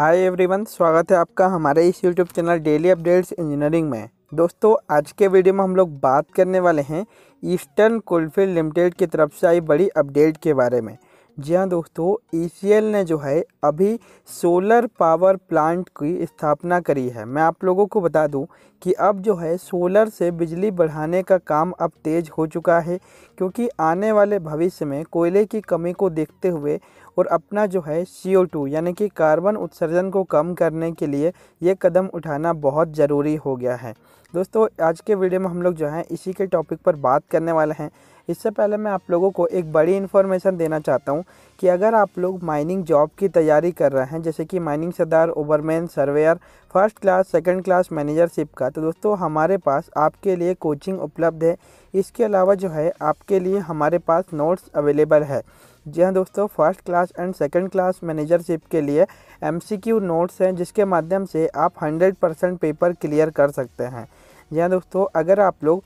hi everyone स्वागत है आपका हमारे इस YouTube channel daily updates engineering में दोस्तों आज के वीडियो में हम लोग बात करने वाले हैं ईस्टर्न कोलफील्ड लिमिटेड की तरफ से आई बड़ी अपडेट के बारे में जी हाँ दोस्तों ई e ने जो है अभी सोलर पावर प्लांट की स्थापना करी है मैं आप लोगों को बता दूं कि अब जो है सोलर से बिजली बढ़ाने का काम अब तेज़ हो चुका है क्योंकि आने वाले भविष्य में कोयले की कमी को देखते हुए और अपना जो है CO2 यानी कि कार्बन उत्सर्जन को कम करने के लिए ये कदम उठाना बहुत ज़रूरी हो गया है दोस्तों आज के वीडियो में हम लोग जो है इसी के टॉपिक पर बात करने वाले हैं इससे पहले मैं आप लोगों को एक बड़ी इन्फॉर्मेशन देना चाहता हूँ कि अगर आप लोग माइनिंग जॉब की तैयारी कर रहे हैं जैसे कि mining sardar overman surveyor first class second class managership का तो दोस्तों हमारे पास आपके लिए कोचिंग उपलब्ध है इसके अलावा जो है आपके लिए हमारे पास नोट्स अवेलेबल है जी हाँ दोस्तों first class and second class managership के लिए एमसीक्यू नोट्स हैं जिसके माध्यम से आप हंड्रेड परसेंट पेपर क्लियर कर सकते हैं जी हाँ दोस्तों अगर आप लोग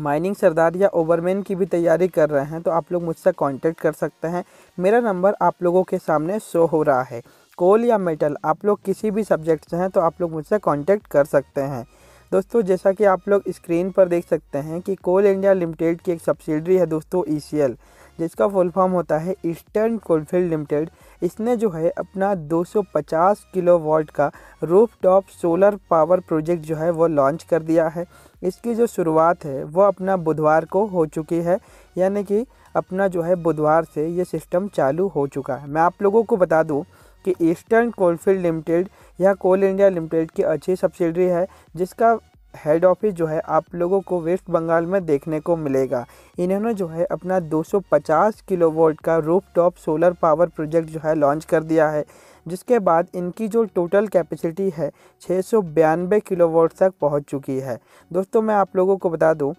माइनिंग सरदार या ओवरमैन की भी तैयारी कर रहे हैं तो आप लोग मुझसे कांटेक्ट कर सकते हैं मेरा नंबर आप लोगों के सामने शो हो रहा है कोल या मेटल आप लोग किसी भी सब्जेक्ट से हैं तो आप लोग मुझसे कांटेक्ट कर सकते हैं दोस्तों जैसा कि आप लोग स्क्रीन पर देख सकते हैं कि कोल इंडिया लिमिटेड की एक सब्सिडरी है दोस्तों ई e जिसका फुल फॉर्म होता है ईस्टर्न कोलफील्ड लिमिटेड इसने जो है अपना 250 किलो वॉल्ट का roof top solar power project जो है वो लॉन्च कर दिया है इसकी जो शुरुआत है वो अपना बुधवार को हो चुकी है यानी कि अपना जो है बुधवार से ये सिस्टम चालू हो चुका है मैं आप लोगों को बता दूँ कि ईस्टर्न कोलफील्ड लिमिटेड यह कोल इंडिया लिमिटेड की अच्छी सब्सिडरी है जिसका हेड ऑफिस जो है आप लोगों को वेस्ट बंगाल में देखने को मिलेगा इन्होंने जो है अपना 250 किलोवोल्ट का roof top solar power project जो है लॉन्च कर दिया है जिसके बाद इनकी जो टोटल कैपेसिटी है छः सौ बयानवे तक पहुँच चुकी है दोस्तों मैं आप लोगों को बता दूँ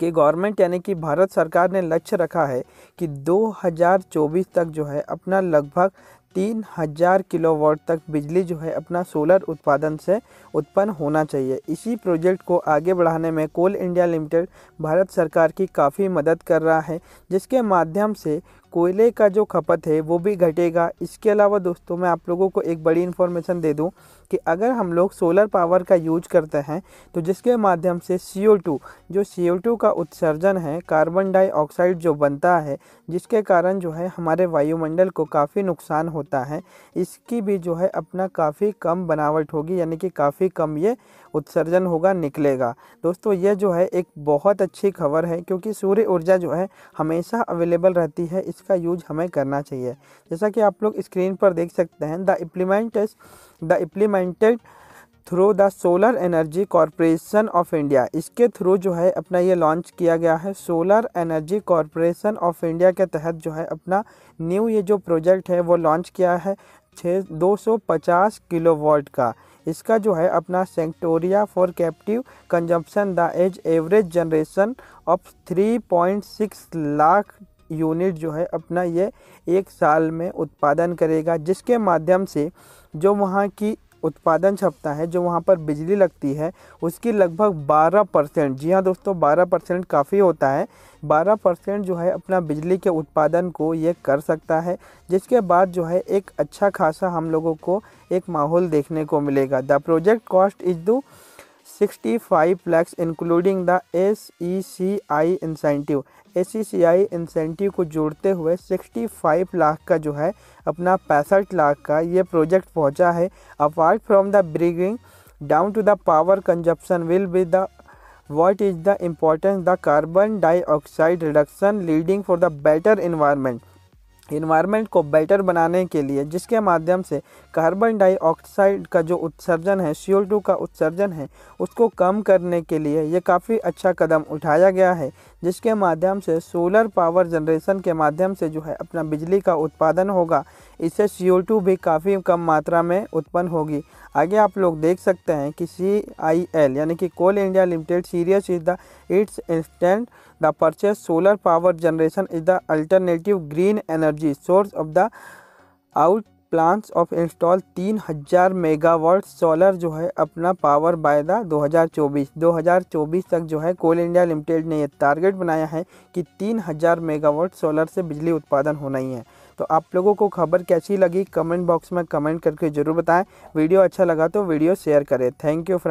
कि गवर्नमेंट यानी कि भारत सरकार ने लक्ष्य रखा है कि 2024 तक जो है अपना लगभग तीन हज़ार किलोवाट तक बिजली जो है अपना सोलर उत्पादन से उत्पन्न होना चाहिए इसी प्रोजेक्ट को आगे बढ़ाने में कोल इंडिया लिमिटेड भारत सरकार की काफ़ी मदद कर रहा है जिसके माध्यम से कोयले का जो खपत है वो भी घटेगा इसके अलावा दोस्तों मैं आप लोगों को एक बड़ी इन्फॉर्मेशन दे दूं कि अगर हम लोग सोलर पावर का यूज करते हैं तो जिसके माध्यम से सी जो सी का उत्सर्जन है कार्बन डाइऑक्साइड जो बनता है जिसके कारण जो है हमारे वायुमंडल को काफ़ी नुकसान होता है इसकी भी जो है अपना काफ़ी कम बनावट होगी यानी कि काफ़ी कम ये उत्सर्जन होगा निकलेगा दोस्तों ये जो है एक बहुत अच्छी खबर है क्योंकि सूर्य ऊर्जा जो है हमेशा अवेलेबल रहती है इस का यूज हमें करना चाहिए जैसा कि आप लोग स्क्रीन पर देख सकते हैं the implement the implemented through the solar energy corporation of India इसके थ्रू जो है अपना ये लॉन्च किया गया है solar energy corporation of India के तहत जो है अपना न्यू ये जो प्रोजेक्ट है वो लॉन्च किया है छः दो सौ पचास किलो का इसका जो है अपना सेंटोरिया for captive consumption the age average generation of three point six lakh unit जो है अपना ये एक साल में उत्पादन करेगा जिसके माध्यम से जो वहाँ की उत्पादन क्षमता है जो वहाँ पर बिजली लगती है उसकी लगभग 12 परसेंट जी हाँ दोस्तों 12 परसेंट काफ़ी होता है 12 परसेंट जो है अपना बिजली के उत्पादन को ये कर सकता है जिसके बाद जो है एक अच्छा खासा हम लोगों को एक माहौल देखने को मिलेगा the project cost is due 65 lakh including the S E C I incentive S E C I incentive को जोड़ते हुए 65 लाख का जो है अपना पैंसठ लाख का ये प्रोजेक्ट पहुंचा है apart from the bringing down to the power consumption will be the what is the importance the carbon dioxide reduction leading for the better environment environment को बेटर बनाने के लिए जिसके माध्यम से कार्बन डाइऑक्साइड का जो उत्सर्जन है सी का उत्सर्जन है उसको कम करने के लिए ये काफ़ी अच्छा कदम उठाया गया है जिसके माध्यम से सोलर पावर जनरेशन के माध्यम से जो है अपना बिजली का उत्पादन होगा इससे सी भी काफ़ी कम मात्रा में उत्पन्न होगी आगे आप लोग देख सकते हैं कि सी आई एल यानी कि coal India limited serious is the it's instant the purchase solar power generation is the alternative green energy energy source of the out plants of install तीन हज़ार मेगावाट सोलर जो है अपना पावर बाय द 2024 2024 तक जो है कोल India limited ने यह टारगेट बनाया है कि तीन हज़ार मेगावाट सोलर से बिजली उत्पादन होना ही है तो आप लोगों को खबर कैसी लगी कमेंट बॉक्स में कमेंट करके ज़रूर बताएं वीडियो अच्छा लगा तो वीडियो शेयर करें थैंक यू फ्रेंड